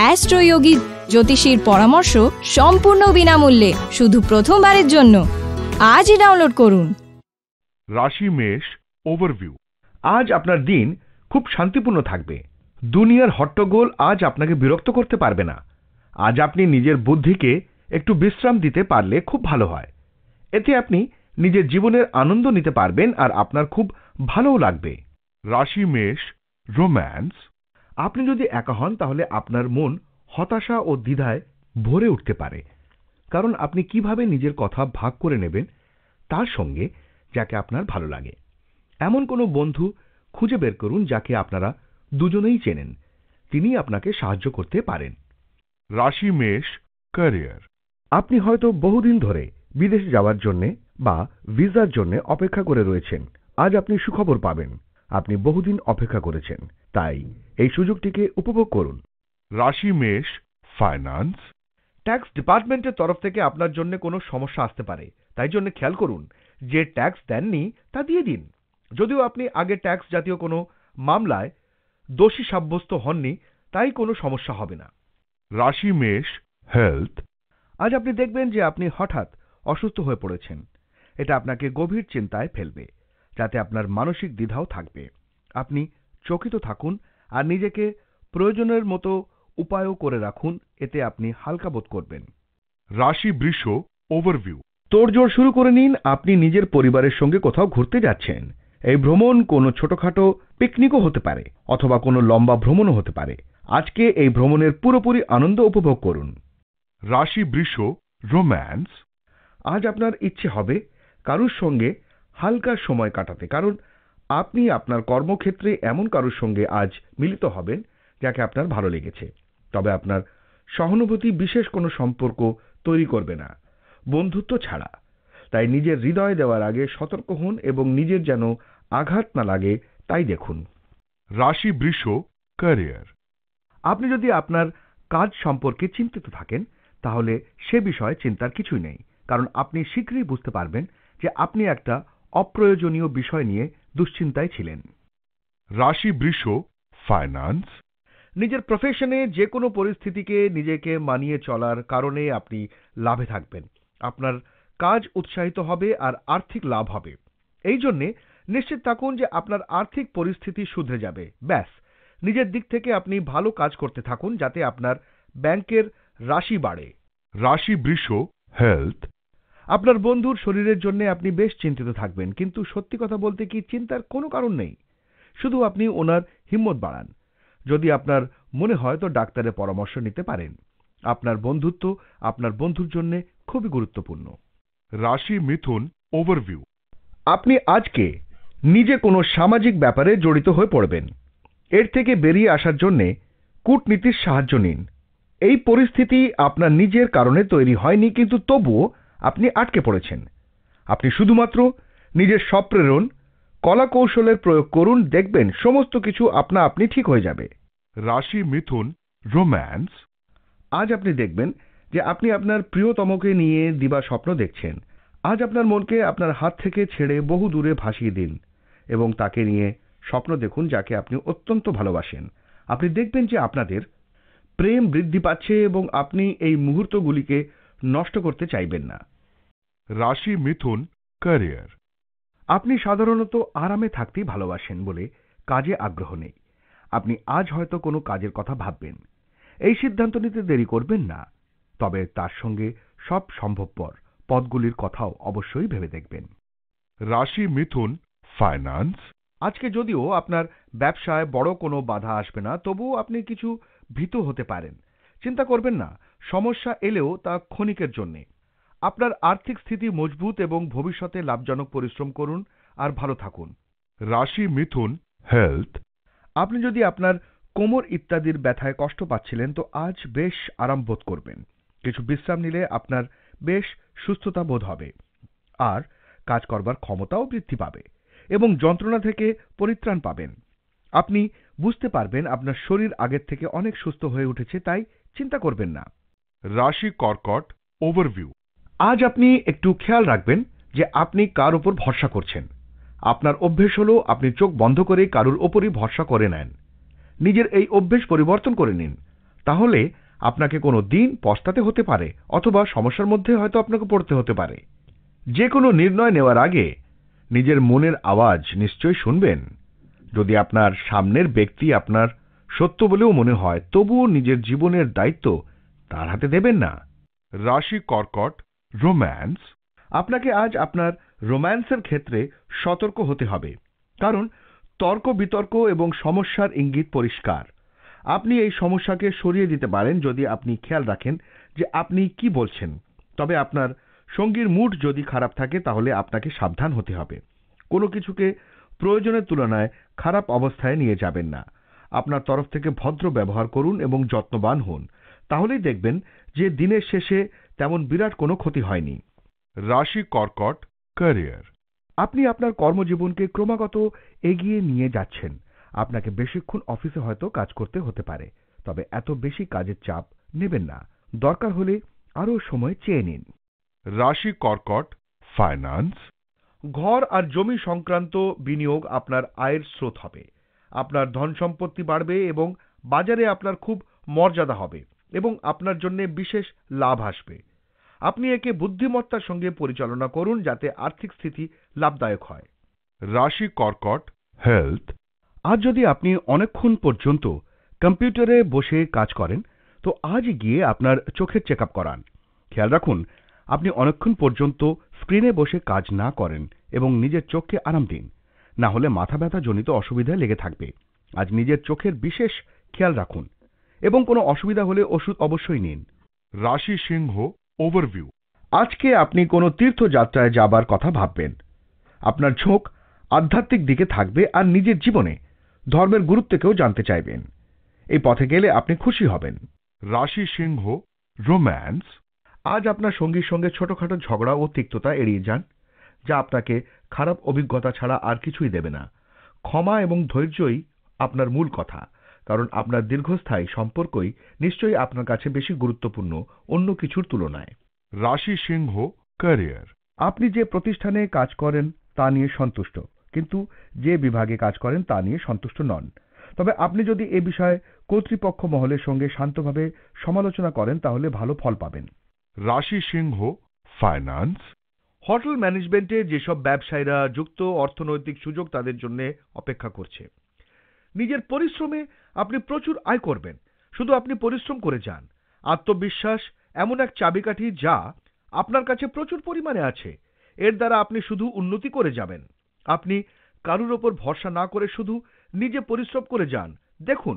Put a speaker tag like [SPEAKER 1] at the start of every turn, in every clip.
[SPEAKER 1] অ্যাস্ট্রোয়োগী জ্যোতিষীর পরামর্শ সম্পূর্ণ বিনামূল্যে শুধু প্রথমবারের জন্য আজই ডাউনলোড করুন রাশি মেষ ওভারভিউ আজ আপনার দিন খুব শান্তিপূর্ণ থাকবে দুনিয়ার হট্টগোল আজ আপনাকে বিরক্ত করতে পারবে না আজ আপনি নিজের বুদ্ধিকে একটু বিশ্রাম দিতে পারলে খুব ভালো হয় এতে আপনি নিজের জীবনের আনন্দ নিতে পারবেন আর আপনার খুব ভালোও লাগবে রাশি মেষ রোম্যান্স আপনি যদি একা হন তাহলে আপনার মন হতাশা ও দ্বিধায় ভরে উঠতে পারে কারণ আপনি কিভাবে নিজের কথা ভাগ করে নেবেন তার সঙ্গে যাকে আপনার ভালো লাগে এমন কোনো বন্ধু খুঁজে বের করুন যাকে আপনারা দুজনেই চেনেন তিনি আপনাকে সাহায্য করতে পারেন রাশি মেষ ক্যারিয়ার আপনি হয়তো বহুদিন ধরে বিদেশে যাওয়ার জন্যে বা ভিসার জন্য অপেক্ষা করে রয়েছেন আজ আপনি সুখবর পাবেন আপনি বহুদিন অপেক্ষা করেছেন তাই এই সুযোগটিকে উপভোগ করুন রাশি মেষ ফাইন্যান্স ট্যাক্স ডিপার্টমেন্টের তরফ থেকে আপনার জন্য কোনো সমস্যা আসতে পারে তাই জন্য খেয়াল করুন যে ট্যাক্স দেননি তা দিয়ে দিন যদিও আপনি আগে ট্যাক্স জাতীয় কোনো মামলায় দোষী সাব্যস্ত হননি তাই কোনো সমস্যা হবে না রাশি মেষ হেলথ আজ আপনি দেখবেন যে আপনি হঠাৎ অসুস্থ হয়ে পড়েছেন এটা আপনাকে গভীর চিন্তায় ফেলবে যাতে আপনার মানসিক দ্বিধাও থাকবে আপনি চকিত থাকুন আর নিজেকে প্রয়োজনের মতো উপায়ও করে রাখুন এতে আপনি হালকা বোধ করবেন রাশি বৃষ ওভারভিউ তোড়জোড় শুরু করে নিন আপনি নিজের পরিবারের সঙ্গে কোথাও ঘুরতে যাচ্ছেন এই ভ্রমণ কোনো ছোটখাটো পিকনিকও হতে পারে অথবা কোনো লম্বা ভ্রমণও হতে পারে আজকে এই ভ্রমণের পুরোপুরি আনন্দ উপভোগ করুন রাশি বৃষ রোম্যান্স আজ আপনার ইচ্ছে হবে কারুর সঙ্গে হালকা সময় কাটাতে কারণ আপনি আপনার কর্মক্ষেত্রে এমন কারোর সঙ্গে আজ মিলিত হবেন যাকে আপনার ভালো লেগেছে তবে আপনার সহানুভূতি বিশেষ কোনো সম্পর্ক তৈরি করবে না বন্ধুত্ব ছাড়া তাই নিজের হৃদয় দেওয়ার আগে সতর্ক হন এবং নিজের যেন আঘাত না লাগে তাই দেখুন রাশি বৃষ ক্যারিয়ার আপনি যদি আপনার কাজ সম্পর্কে চিন্তিত থাকেন তাহলে সে বিষয়ে চিন্তার কিছুই নেই কারণ আপনি শীঘ্রই বুঝতে পারবেন যে আপনি একটা অপ্রয়োজনীয় বিষয় নিয়ে দুশ্চিন্তায় ছিলেন রাশি বৃষ ফাইন্যান্স নিজের প্রফেশনে যে কোনো পরিস্থিতিকে নিজেকে মানিয়ে চলার কারণে আপনি লাভে থাকবেন আপনার কাজ উৎসাহিত হবে আর আর্থিক লাভ হবে এই জন্যে নিশ্চিত থাকুন যে আপনার আর্থিক পরিস্থিতি শুধরে যাবে ব্যাস নিজের দিক থেকে আপনি ভালো কাজ করতে থাকুন যাতে আপনার ব্যাংকের রাশি বাড়ে
[SPEAKER 2] রাশি বৃষ হেলথ
[SPEAKER 1] আপনার বন্ধুর শরীরের জন্য আপনি বেশ চিন্তিত থাকবেন কিন্তু সত্যি কথা বলতে কি চিন্তার কোনো কারণ নেই শুধু আপনি ওনার হিম্মত বাড়ান যদি আপনার মনে হয় তো ডাক্তারের পরামর্শ নিতে পারেন আপনার বন্ধুত্ব আপনার বন্ধুর জন্য খুবই গুরুত্বপূর্ণ রাশি মিথুন ওভারভিউ আপনি আজকে নিজে কোনো সামাজিক ব্যাপারে জড়িত হয়ে পড়বেন এর থেকে বেরিয়ে আসার জন্যে কূটনীতির সাহায্য নিন এই পরিস্থিতি আপনার নিজের কারণে তৈরি হয়নি কিন্তু তবুও আপনি আটকে পড়েছেন আপনি শুধুমাত্র নিজের স্বপ্রেরণ কলা কৌশলের প্রয়োগ করুন দেখবেন সমস্ত কিছু আপনা আপনি ঠিক হয়ে যাবে রাশি মিথুন রোম্যান্স আজ আপনি দেখবেন যে আপনি আপনার প্রিয়তমকে নিয়ে দিবা স্বপ্ন দেখছেন আজ আপনার মনকে আপনার হাত থেকে ছেড়ে বহু দূরে ভাসিয়ে দিন এবং তাকে নিয়ে স্বপ্ন দেখুন যাকে আপনি অত্যন্ত ভালোবাসেন আপনি দেখবেন যে আপনাদের প্রেম বৃদ্ধি পাচ্ছে এবং আপনি এই মুহূর্তগুলিকে নষ্ট করতে চাইবেন না রাশি মিথুন ক্যারিয়ার আপনি সাধারণত আরামে থাকতেই ভালোবাসেন বলে কাজে আগ্রহ নেই আপনি আজ হয়তো কোনো কাজের কথা ভাববেন এই সিদ্ধান্ত নিতে দেরি করবেন না তবে তার সঙ্গে সব সম্ভবপর পদগুলির কথাও অবশ্যই ভেবে দেখবেন রাশি মিথুন ফাইন্যান্স আজকে যদিও আপনার ব্যবসায় বড় কোনো বাধা আসবে না তবুও আপনি কিছু ভীত হতে পারেন চিন্তা করবেন না সমস্যা এলেও তা ক্ষণিকের জন্যে আপনার আর্থিক স্থিতি মজবুত এবং ভবিষ্যতে লাভজনক পরিশ্রম করুন আর ভালো থাকুন রাশি
[SPEAKER 2] মিথুন হেলথ
[SPEAKER 1] আপনি যদি আপনার কোমর ইত্যাদির ব্যথায় কষ্ট পাচ্ছিলেন তো আজ বেশ আরাম বোধ করবেন কিছু বিশ্রাম নিলে আপনার বেশ সুস্থতা বোধ হবে আর কাজ করবার ক্ষমতাও বৃদ্ধি পাবে এবং যন্ত্রণা থেকে পরিত্রাণ পাবেন আপনি বুঝতে পারবেন আপনার শরীর আগের থেকে অনেক সুস্থ হয়ে উঠেছে তাই চিন্তা করবেন না রাশি কর্কট ওভারভিউ আজ আপনি একটু খেয়াল রাখবেন যে আপনি কার ওপর ভরসা করছেন আপনার অভ্যেস হল আপনি চোখ বন্ধ করে কারুর ওপরই ভরসা করে নেন নিজের এই অভ্যেস পরিবর্তন করে নিন তাহলে আপনাকে কোনো দিন পস্তাতে হতে পারে অথবা সমস্যার মধ্যে হয়তো আপনাকে পড়তে হতে পারে যে কোনো নির্ণয় নেওয়ার আগে নিজের মনের আওয়াজ নিশ্চয়ই শুনবেন যদি আপনার সামনের ব্যক্তি আপনার সত্য বলেও মনে হয় তবুও নিজের জীবনের দায়িত্ব তার হাতে দেবেন না রাশি কর্কট রোম্যান্স আপনাকে আজ আপনার রোম্যান্সের ক্ষেত্রে সতর্ক হতে হবে কারণ তর্ক বিতর্ক এবং সমস্যার ইঙ্গিত পরিষ্কার আপনি এই সমস্যাকে সরিয়ে দিতে পারেন যদি আপনি খেয়াল রাখেন যে আপনি কি বলছেন তবে আপনার সঙ্গীর মুড যদি খারাপ থাকে তাহলে আপনাকে সাবধান হতে হবে কোনো কিছুকে প্রয়োজনের তুলনায় খারাপ অবস্থায় নিয়ে যাবেন না আপনার তরফ থেকে ভদ্র ব্যবহার করুন এবং যত্নবান হন তাহলেই দেখবেন যে দিনের শেষে তেমন বিরাট কোনো ক্ষতি হয়নি
[SPEAKER 2] রাশি কর্কট
[SPEAKER 1] ক্যারিয়ার আপনি আপনার কর্মজীবনকে ক্রমাগত এগিয়ে নিয়ে যাচ্ছেন আপনাকে বেশিক্ষণ অফিসে হয়তো কাজ করতে হতে পারে তবে এত বেশি কাজের চাপ নেবেন না দরকার হলে আরও সময় চেয়ে নিন
[SPEAKER 2] রাশি কর্কট ফাইন্যান্স
[SPEAKER 1] ঘর আর জমি সংক্রান্ত বিনিয়োগ আপনার আয়ের স্রোত হবে আপনার ধন সম্পত্তি বাড়বে এবং বাজারে আপনার খুব মর্যাদা হবে এবং আপনার জন্য বিশেষ লাভ আসবে আপনি একে বুদ্ধিমত্তার সঙ্গে পরিচালনা করুন যাতে আর্থিক স্থিতি লাভদায়ক হয় রাশি কর্কট হেলথ আজ যদি আপনি অনেকক্ষণ পর্যন্ত কম্পিউটারে বসে কাজ করেন তো আজ গিয়ে আপনার চোখের চেক করান খেয়াল রাখুন আপনি অনেকক্ষণ পর্যন্ত স্ক্রিনে বসে কাজ না করেন এবং নিজের চোখকে আরাম দিন না হলে মাথা ব্যথা জনিত অসুবিধায় লেগে থাকবে আজ নিজের চোখের বিশেষ খেয়াল রাখুন এবং কোনো অসুবিধা হলে ওষুধ অবশ্যই নিন রাশি সিংহ ওভারভিউ আজকে আপনি কোনো তীর্থযাত্রায় যাবার কথা ভাববেন আপনার ঝোঁক আধ্যাত্মিক দিকে থাকবে আর নিজের জীবনে ধর্মের গুরুত্বকেও জানতে চাইবেন এই পথে গেলে আপনি খুশি হবেন রাশি সিংহ রোম্যান্স আজ আপনার সঙ্গীর সঙ্গে ছোটখাটো ঝগড়া ও তিক্ততা এড়িয়ে যান যা আপনাকে খারাপ অভিজ্ঞতা ছাড়া আর কিছুই দেবে না ক্ষমা এবং ধৈর্যই আপনার মূল কথা কারণ আপনার দীর্ঘস্থায়ী সম্পর্কই নিশ্চয়ই আপনার কাছে বেশি গুরুত্বপূর্ণ অন্য কিছুর তুলনায় রাশি সিংহ ক্যারিয়ার আপনি যে প্রতিষ্ঠানে কাজ করেন তা নিয়ে সন্তুষ্ট কিন্তু যে বিভাগে কাজ করেন তা নিয়ে সন্তুষ্ট নন তবে আপনি যদি এ বিষয়ে কর্তৃপক্ষ মহলের সঙ্গে শান্তভাবে সমালোচনা করেন তাহলে ভালো ফল পাবেন রাশি সিংহ ফাইন্যান্স হোটেল ম্যানেজমেন্টে যেসব ব্যবসায়ীরা যুক্ত অর্থনৈতিক সুযোগ তাদের জন্য অপেক্ষা করছে নিজের পরিশ্রমে আপনি প্রচুর আয় করবেন শুধু আপনি পরিশ্রম করে যান আত্মবিশ্বাস এমন এক চাবিকাঠি যা আপনার কাছে প্রচুর পরিমাণে আছে এর দ্বারা আপনি শুধু উন্নতি করে যাবেন আপনি কারুর ওপর ভরসা না করে শুধু নিজে পরিশ্রম করে যান দেখুন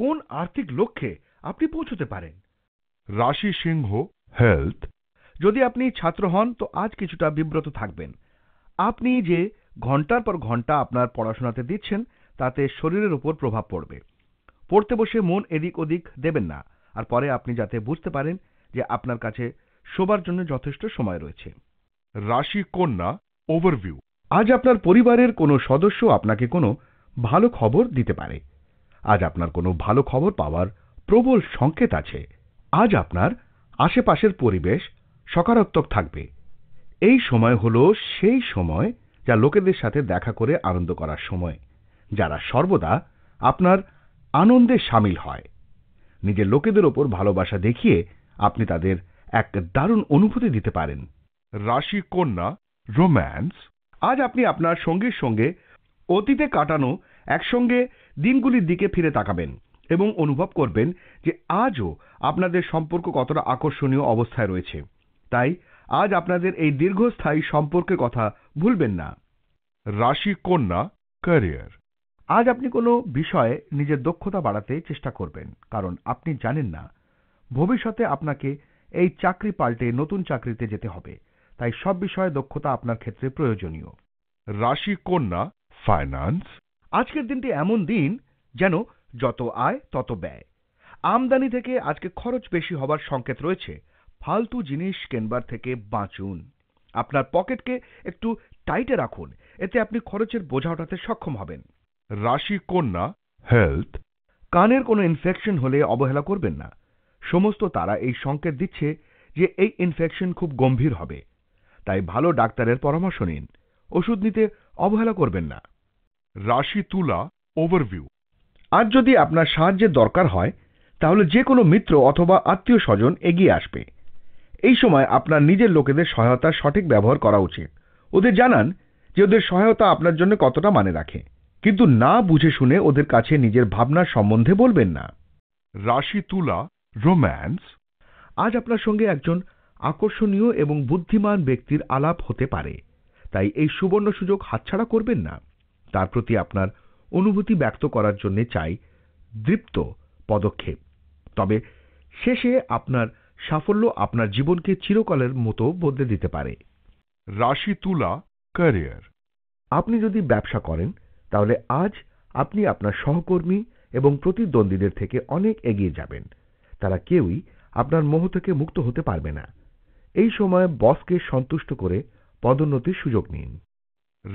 [SPEAKER 1] কোন আর্থিক লক্ষ্যে আপনি পৌঁছতে পারেন
[SPEAKER 2] রাশি সিংহ হেলথ
[SPEAKER 1] যদি আপনি ছাত্র হন তো আজ কিছুটা বিব্রত থাকবেন আপনি যে ঘন্টার পর ঘন্টা আপনার পড়াশোনাতে দিচ্ছেন তাতে শরীরের উপর প্রভাব পড়বে পড়তে বসে মন এদিক ওদিক দেবেন না আর পরে আপনি যাতে বুঝতে পারেন যে আপনার কাছে শোবার জন্য যথেষ্ট সময় রয়েছে রাশি কন্যা ওভারভিউ আজ আপনার পরিবারের কোনো সদস্য আপনাকে কোনো ভালো খবর দিতে পারে আজ আপনার কোনো ভালো খবর পাওয়ার প্রবল সংকেত আছে আজ আপনার আশেপাশের পরিবেশ সকারাত্মক থাকবে এই সময় হল সেই সময় যা লোকেদের সাথে দেখা করে আনন্দ করার সময় যারা সর্বদা আপনার আনন্দে সামিল হয় নিজের লোকেদের ওপর ভালোবাসা দেখিয়ে আপনি তাদের এক দারুণ অনুভূতি দিতে পারেন রাশি কন্যা রোম্যান্স আজ আপনি আপনার সঙ্গীর সঙ্গে অতীতে কাটানো একসঙ্গে দিনগুলির দিকে ফিরে তাকাবেন এবং অনুভব করবেন যে আজও আপনাদের সম্পর্ক কতটা আকর্ষণীয় অবস্থায় রয়েছে তাই আজ আপনাদের এই দীর্ঘস্থায়ী সম্পর্কের কথা ভুলবেন না রাশি কন্যা ক্যারিয়ার আজ আপনি কোনো বিষয়ে নিজের দক্ষতা বাড়াতে চেষ্টা করবেন কারণ আপনি জানেন না ভবিষ্যতে আপনাকে এই চাকরি পাল্টে নতুন চাকরিতে যেতে হবে তাই সব বিষয়ে দক্ষতা আপনার ক্ষেত্রে প্রয়োজনীয় রাশি কন্যা ফাইন্যান্স আজকের দিনটি এমন দিন যেন যত আয় তত ব্যয় আমদানি থেকে আজকে খরচ বেশি হবার সংকেত রয়েছে ফালতু জিনিস কেনবার থেকে বাঁচুন আপনার পকেটকে একটু টাইটে রাখুন এতে আপনি খরচের বোঝা ওঠাতে সক্ষম হবেন রাশি কন্যা হেলথ কানের কোনো ইনফেকশন হলে অবহেলা করবেন না সমস্ত তারা এই সংকেত দিচ্ছে যে এই ইনফেকশন খুব গম্ভীর হবে তাই ভালো ডাক্তারের পরামর্শ নিন ওষুধ নিতে অবহেলা করবেন না রাশি তুলা ওভারভিউ আর যদি আপনার সাহায্যের দরকার হয় তাহলে যে কোনো মিত্র অথবা আত্মীয় স্বজন এগিয়ে আসবে এই সময় আপনার নিজের লোকেদের সহায়তা সঠিক ব্যবহার করা উচিত ওদের জানান যে ওদের সহায়তা আপনার জন্য কতটা মানে রাখে কিন্তু না বুঝে শুনে ওদের কাছে নিজের ভাবনার সম্বন্ধে বলবেন না রাশি তুলা রোম্যান্স আজ আপনার সঙ্গে একজন আকর্ষণীয় এবং বুদ্ধিমান ব্যক্তির আলাপ হতে পারে তাই এই সুবর্ণ সুযোগ হাতছাড়া করবেন না তার প্রতি আপনার অনুভূতি ব্যক্ত করার জন্য চাই দৃপ্ত পদক্ষেপ তবে শেষে আপনার সাফল্য আপনার জীবনকে চিরকালের মতো বদলে দিতে পারে রাশি তুলা ক্যারিয়ার আপনি যদি ব্যবসা করেন তাহলে আজ আপনি আপনার সহকর্মী এবং প্রতিদ্বন্দ্বীদের থেকে অনেক এগিয়ে যাবেন তারা কেউই আপনার মোহ থেকে মুক্ত হতে পারবে না এই সময় বসকে সন্তুষ্ট করে পদোন্নতির সুযোগ নিন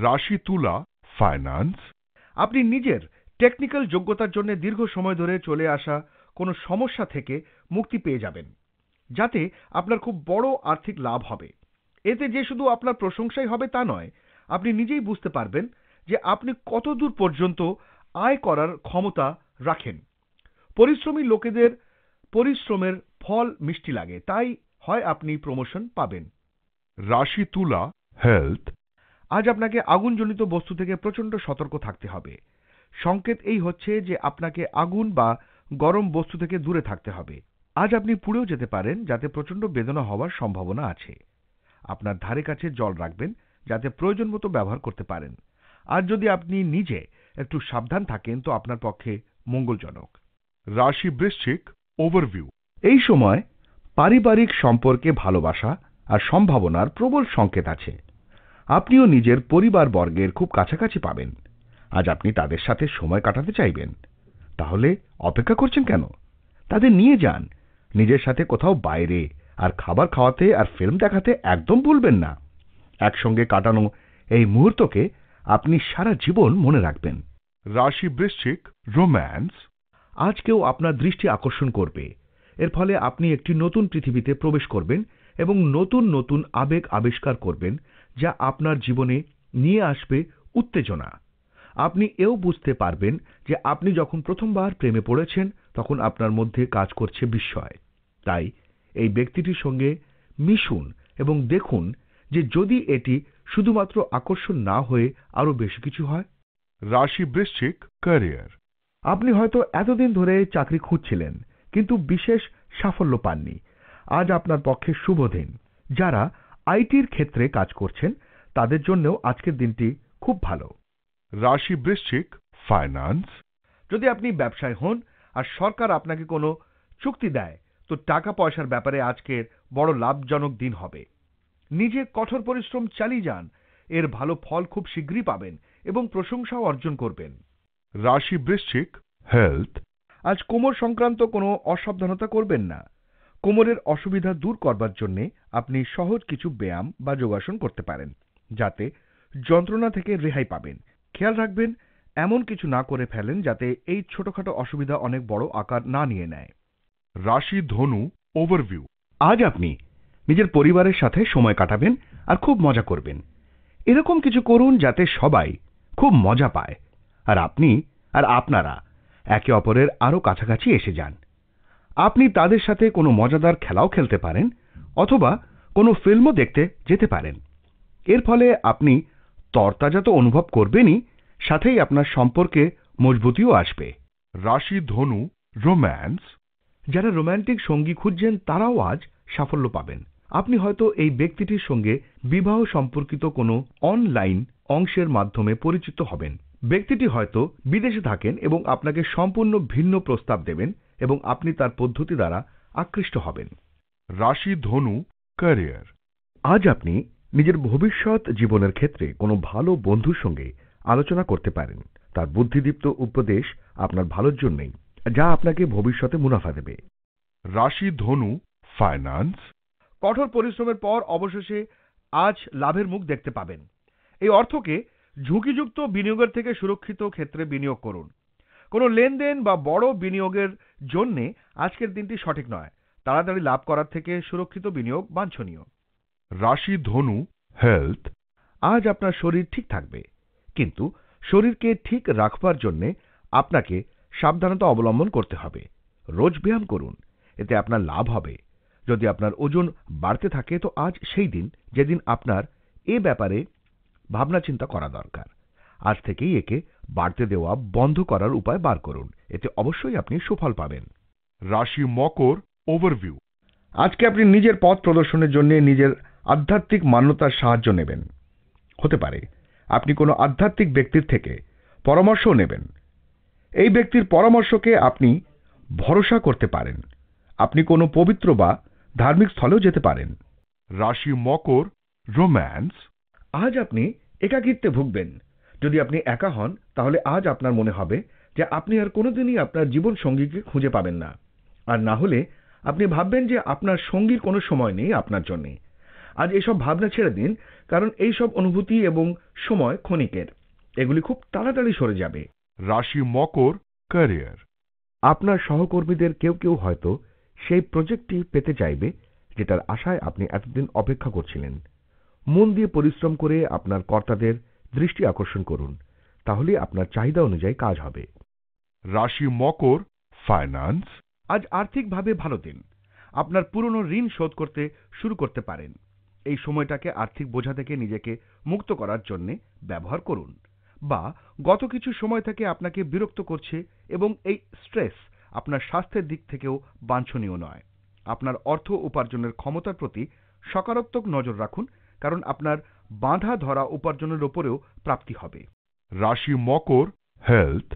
[SPEAKER 1] রাশি তুলা ফাইন্যান্স আপনি নিজের টেকনিক্যাল যোগ্যতার জন্য দীর্ঘ সময় ধরে চলে আসা কোনো সমস্যা থেকে মুক্তি পেয়ে যাবেন যাতে আপনার খুব বড় আর্থিক লাভ হবে এতে যে শুধু আপনার প্রশংসাই হবে তা নয় আপনি নিজেই বুঝতে পারবেন যে আপনি কতদূর পর্যন্ত আয় করার ক্ষমতা রাখেন পরিশ্রমী লোকেদের পরিশ্রমের ফল মিষ্টি লাগে তাই হয় আপনি প্রমোশন পাবেন রাশি তুলা হেলথ আজ আপনাকে আগুনজনিত বস্তু থেকে প্রচণ্ড সতর্ক থাকতে হবে সংকেত এই হচ্ছে যে আপনাকে আগুন বা গরম বস্তু থেকে দূরে থাকতে হবে আজ আপনি পুড়েও যেতে পারেন যাতে প্রচণ্ড বেদনা হওয়ার সম্ভাবনা আছে আপনার ধারে কাছে জল রাখবেন যাতে প্রয়োজন মতো ব্যবহার করতে পারেন আর যদি আপনি নিজে একটু সাবধান থাকেন তো আপনার পক্ষে মঙ্গলজনক রাশি বৃশ্চিক ওভারভিউ এই সময় পারিবারিক সম্পর্কে ভালোবাসা আর সম্ভাবনার প্রবল সংকেত আছে আপনিও নিজের পরিবারবর্গের খুব কাছাকাছি পাবেন আজ আপনি তাদের সাথে সময় কাটাতে চাইবেন তাহলে অপেক্ষা করছেন কেন তাদের নিয়ে যান নিজের সাথে কোথাও বাইরে আর খাবার খাওয়াতে আর ফিল্ম দেখাতে একদম ভুলবেন না একসঙ্গে কাটানো এই মুহূর্তকে আপনি সারা জীবন মনে রাখবেন রাশি বৃশ্চিক রোম্যান্স আজকেও আপনার দৃষ্টি আকর্ষণ করবে এর ফলে আপনি একটি নতুন পৃথিবীতে প্রবেশ করবেন এবং নতুন নতুন আবেগ আবিষ্কার করবেন যা আপনার জীবনে নিয়ে আসবে উত্তেজনা আপনি এও বুঝতে পারবেন যে আপনি যখন প্রথমবার প্রেমে পড়েছেন তখন আপনার মধ্যে কাজ করছে বিস্ময় তাই এই ব্যক্তিটির সঙ্গে মিশুন এবং দেখুন যে যদি এটি শুধুমাত্র আকর্ষণ না হয়ে আরও বেশি কিছু হয় রাশি বৃশ্চিক ক্যারিয়ার আপনি হয়তো এতদিন ধরে চাকরি খুঁজছিলেন কিন্তু বিশেষ সাফল্য পাননি আজ আপনার পক্ষে শুভ দিন যারা আইটির ক্ষেত্রে কাজ করছেন তাদের জন্যও আজকের দিনটি খুব ভালো রাশি বৃশ্চিক ফাইন্যান্স যদি আপনি ব্যবসায় হন আর সরকার আপনাকে কোনো চুক্তি দেয় তো টাকা পয়সার ব্যাপারে আজকের বড় লাভজনক দিন হবে নিজে কঠোর পরিশ্রম চালিয়ে যান এর ভালো ফল খুব শীঘ্রই পাবেন এবং প্রশংসাও অর্জন করবেন রাশি বৃশ্চিক হেলথ আজ কোমর সংক্রান্ত কোনো অসাবধানতা করবেন না কোমরের অসুবিধা দূর করবার জন্যে আপনি সহজ কিছু ব্যায়াম বা যোগাসন করতে পারেন যাতে যন্ত্রণা থেকে রেহাই পাবেন খেয়াল রাখবেন এমন কিছু না করে ফেলেন যাতে এই ছোটখাটো অসুবিধা অনেক বড় আকার না নিয়ে নেয় রাশি ধনু ওভারভিউ আজ আপনি নিজের পরিবারের সাথে সময় কাটাবেন আর খুব মজা করবেন এরকম কিছু করুন যাতে সবাই খুব মজা পায় আর আপনি আর আপনারা একে অপরের আরও কাছাকাছি এসে যান আপনি তাদের সাথে কোনো মজাদার খেলাও খেলতে পারেন অথবা কোনো ফিল্মও দেখতে যেতে পারেন এর ফলে আপনি তরতাজা তো অনুভব করবেনই সাথেই আপনার সম্পর্কে মজবুতিও আসবে রাশি ধনু রোম্যান্স যারা রোম্যান্টিক সঙ্গী খুঁজছেন তারাও আজ সাফল্য পাবেন আপনি হয়তো এই ব্যক্তিটির সঙ্গে বিবাহ সম্পর্কিত কোনো অনলাইন অংশের মাধ্যমে পরিচিত হবেন ব্যক্তিটি হয়তো বিদেশে থাকেন এবং আপনাকে সম্পূর্ণ ভিন্ন প্রস্তাব দেবেন এবং আপনি তার পদ্ধতি দ্বারা আকৃষ্ট হবেন রাশি ধনু ক্যারিয়ার আজ আপনি নিজের ভবিষ্যৎ জীবনের ক্ষেত্রে কোনো ভালো বন্ধুর সঙ্গে আলোচনা করতে পারেন তার বুদ্ধিদীপ্ত উপদেশ আপনার ভালোর জন্যই যা আপনাকে ভবিষ্যতে মুনাফা দেবে রাশি ধনু ফাইন্যান্স কঠোর পরিশ্রমের পর অবশেষে আজ লাভের মুখ দেখতে পাবেন এই অর্থকে ঝুঁকিযুক্ত বিনিয়োগের থেকে সুরক্ষিত ক্ষেত্রে বিনিয়োগ করুন কোনো লেনদেন বা বড় বিনিয়োগের জন্যে আজকের দিনটি সঠিক নয় তাড়াতাড়ি লাভ করার থেকে সুরক্ষিত বিনিয়োগ বাঞ্ছনীয় রাশি ধনু হেলথ আজ আপনার শরীর ঠিক থাকবে কিন্তু শরীরকে ঠিক রাখবার জন্যে আপনাকে সাবধানতা অবলম্বন করতে হবে রোজ ব্যায়াম করুন এতে আপনার লাভ হবে যদি আপনার ওজন বাড়তে থাকে তো আজ সেই দিন যেদিন আপনার এ ব্যাপারে ভাবনা চিন্তা করা দরকার আজ থেকেই একে বাড়তে দেওয়া বন্ধ করার উপায় বার করুন এতে অবশ্যই আপনি সুফল পাবেন রাশি মকর ওভারভিউ আজকে আপনি নিজের পথ প্রদর্শনের জন্য নিজের আধ্যাত্মিক মান্যতার সাহায্য নেবেন হতে পারে আপনি কোনো আধ্যাত্মিক ব্যক্তির থেকে পরামর্শ নেবেন এই ব্যক্তির পরামর্শকে আপনি ভরসা করতে পারেন আপনি কোনো পবিত্র বা ধার্মিক স্থলেও যেতে পারেন রাশি মকর রোম্যান্স আজ আপনি একাকিত্বে ভুগবেন যদি আপনি একা হন তাহলে আজ আপনার মনে হবে যে আপনি আর কোনোদিনই আপনার জীবন সঙ্গীকে খুঁজে পাবেন না আর না হলে আপনি ভাববেন যে আপনার সঙ্গীর কোনো সময় নেই আপনার জন্যে আজ এসব ভাবনা ছেড়ে দিন কারণ এই সব অনুভূতি এবং সময় ক্ষণিকের এগুলি খুব তাড়াতাড়ি সরে যাবে রাশি মকর ক্যারিয়ার আপনার সহকর্মীদের কেউ কেউ হয়তো সেই প্রজেক্টটি পেতে চাইবে যেটার আশায় আপনি এতদিন অপেক্ষা করছিলেন মন দিয়ে পরিশ্রম করে আপনার কর্তাদের দৃষ্টি আকর্ষণ করুন তাহলে আপনার চাহিদা অনুযায়ী কাজ হবে রাশি মকর ফাইন্যান্স আজ আর্থিকভাবে ভালো দিন আপনার পুরনো ঋণ শোধ করতে শুরু করতে পারেন এই সময়টাকে আর্থিক বোঝা থেকে নিজেকে মুক্ত করার জন্য ব্যবহার করুন বা গত কিছু সময় থেকে আপনাকে বিরক্ত করছে এবং এই স্ট্রেস আপনার স্বাস্থ্যের দিক থেকেও বাঞ্ছনীয় নয় আপনার অর্থ উপার্জনের ক্ষমতার প্রতি সকারাত্মক নজর রাখুন কারণ আপনার বাঁধা ধরা উপার্জনের ওপরেও প্রাপ্তি হবে রাশি মকর হেলথ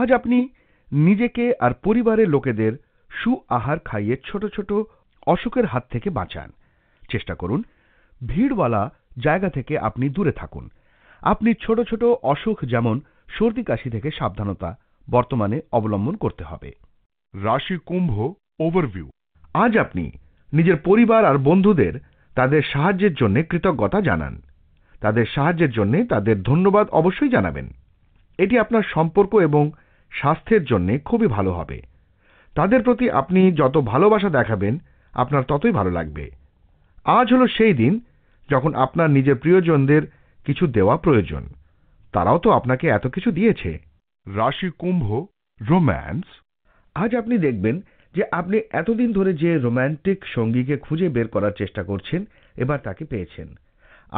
[SPEAKER 1] আজ আপনি নিজেকে আর পরিবারের লোকেদের সু আহার খাইয়ে ছোট ছোট অসুখের হাত থেকে বাঁচান চেষ্টা করুন ভিড়ওয়ালা জায়গা থেকে আপনি দূরে থাকুন আপনি ছোট ছোট অসুখ যেমন সর্দি কাশি থেকে সাবধানতা বর্তমানে অবলম্বন করতে হবে রাশি কুম্ভ ওভারভিউ আজ আপনি নিজের পরিবার আর বন্ধুদের তাদের সাহায্যের জন্য কৃতজ্ঞতা জানান তাদের সাহায্যের জন্য তাদের ধন্যবাদ অবশ্যই জানাবেন এটি আপনার সম্পর্ক এবং স্বাস্থ্যের জন্য খুবই ভালো হবে তাদের প্রতি আপনি যত ভালোবাসা দেখাবেন আপনার ততই ভালো লাগবে আজ হলো সেই দিন যখন আপনার নিজের প্রিয়জনদের কিছু দেওয়া প্রয়োজন তারাও তো আপনাকে এত কিছু দিয়েছে রাশি কুম্ভ রোম্যান্স আজ আপনি দেখবেন যে আপনি এতদিন ধরে যে রোম্যান্টিক সঙ্গীকে খুঁজে বের করার চেষ্টা করছেন এবার তাকে পেয়েছেন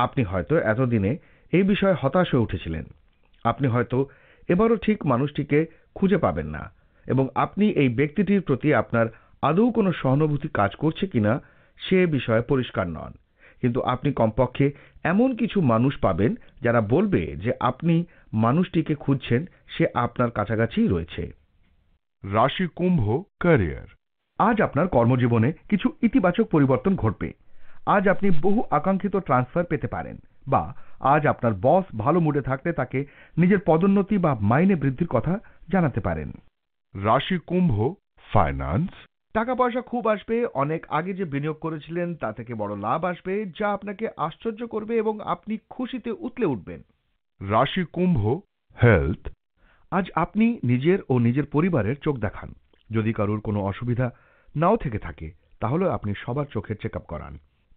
[SPEAKER 1] আপনি হয়তো এতদিনে এই বিষয়ে হতাশ হয়ে উঠেছিলেন আপনি হয়তো এবারও ঠিক মানুষটিকে খুঁজে পাবেন না এবং আপনি এই ব্যক্তিটির প্রতি আপনার আদৌ কোনো সহানুভূতি কাজ করছে কিনা সে বিষয়ে পরিষ্কার নন কিন্তু আপনি কমপক্ষে এমন কিছু মানুষ পাবেন যারা বলবে যে আপনি মানুষটিকে খুঁজছেন সে আপনার কাছাকাছি রয়েছে রাশি কুম্ভ ক্যারিয়ার আজ আপনার কর্মজীবনে কিছু ইতিবাচক পরিবর্তন ঘটবে আজ আপনি বহু আকাঙ্ক্ষিত ট্রান্সফার পেতে পারেন বা আজ আপনার বস ভালো মুডে থাকতে তাকে নিজের পদোন্নতি বা মাইনে বৃদ্ধির কথা জানাতে পারেন রাশি কুম্ভ ফাইন্যান্স টাকা পয়সা খুব আসবে অনেক আগে যে বিনিয়োগ করেছিলেন তা থেকে বড় লাভ আসবে যা আপনাকে আশ্চর্য করবে এবং আপনি খুশিতে উতলে উঠবেন রাশি কুম্ভ হেলথ আজ আপনি নিজের ও নিজের পরিবারের চোখ দেখান যদি কারুর কোনো অসুবিধা নাও থেকে থাকে তাহলে আপনি সবার চোখের চেক করান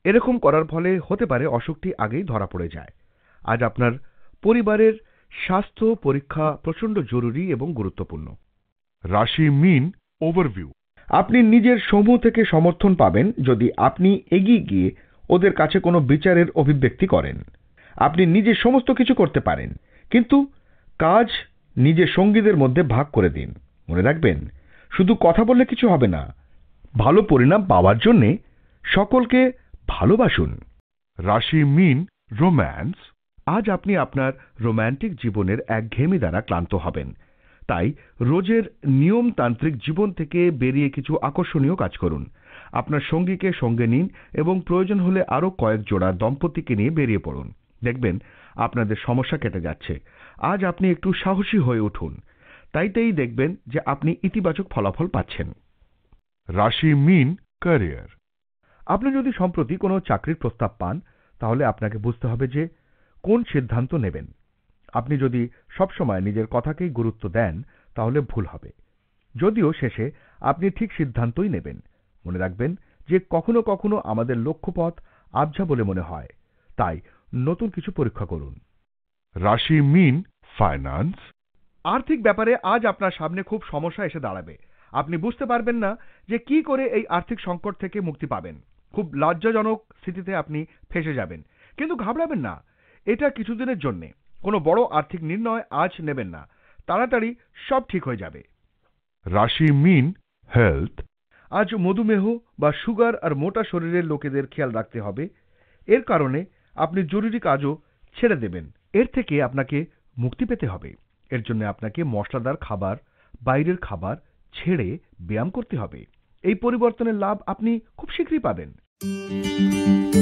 [SPEAKER 1] এরকম করার ফলে হতে পারে অসুখটি আগেই ধরা পড়ে যায় আজ আপনার পরিবারের স্বাস্থ্য পরীক্ষা প্রচণ্ড জরুরি এবং গুরুত্বপূর্ণ রাশি মিন ওভারভিউ আপনি নিজের সমূহ থেকে সমর্থন পাবেন যদি আপনি এগিয়ে গিয়ে ওদের কাছে কোনো বিচারের অভিব্যক্তি করেন আপনি নিজে সমস্ত কিছু করতে পারেন কিন্তু কাজ নিজে সঙ্গীদের মধ্যে ভাগ করে দিন মনে রাখবেন শুধু কথা বললে কিছু হবে না ভালো পরিণাম পাওয়ার জন্যে সকলকে ভালোবাসুন রাশি মিন রোম্যান্স আজ আপনি আপনার রোম্যান্টিক জীবনের এক ঘেমি দ্বারা ক্লান্ত হবেন তাই রোজের নিয়মতান্ত্রিক জীবন থেকে বেরিয়ে কিছু আকর্ষণীয় কাজ করুন আপনার সঙ্গীকে সঙ্গে নিন এবং প্রয়োজন হলে আরও কয়েক জোড়া দম্পতিকে নিয়ে বেরিয়ে পড়ুন দেখবেন আপনাদের সমস্যা কেটে যাচ্ছে আজ আপনি একটু সাহসী হয়ে উঠুন তাইতেই দেখবেন যে আপনি ইতিবাচক ফলাফল পাচ্ছেন রাশি মিন ক্যারিয়ার আপনি যদি সম্প্রতি কোনো চাকরির প্রস্তাব পান তাহলে আপনাকে বুঝতে হবে যে কোন সিদ্ধান্ত নেবেন আপনি যদি সবসময় নিজের কথাকেই গুরুত্ব দেন তাহলে ভুল হবে যদিও শেষে আপনি ঠিক সিদ্ধান্তই নেবেন মনে রাখবেন যে কখনো কখনো আমাদের লক্ষ্যপথ আবঝা বলে মনে হয় তাই নতুন কিছু পরীক্ষা করুন রাশি মিন ফাইন্যান্স আর্থিক ব্যাপারে আজ আপনার সামনে খুব সমস্যা এসে দাঁড়াবে আপনি বুঝতে পারবেন না যে কি করে এই আর্থিক সংকট থেকে মুক্তি পাবেন খুব লজ্জাজনক স্থিতিতে আপনি ফেসে যাবেন কিন্তু ঘাবড়াবেন না এটা কিছুদিনের জন্যে কোনো বড় আর্থিক নির্ণয় আজ নেবেন না তাড়াতাড়ি সব ঠিক হয়ে যাবে
[SPEAKER 2] রাশি মিন হেলথ
[SPEAKER 1] আজ মধুমেহ বা সুগার আর মোটা শরীরের লোকেদের খেয়াল রাখতে হবে এর কারণে আপনি জরুরি কাজও ছেড়ে দেবেন এর থেকে আপনাকে মুক্তি পেতে হবে এর জন্য আপনাকে মশলাদার খাবার বাইরের খাবার ছেড়ে ব্যায়াম করতে হবে এই পরিবর্তনের লাভ আপনি খুব শীঘ্রই পাবেন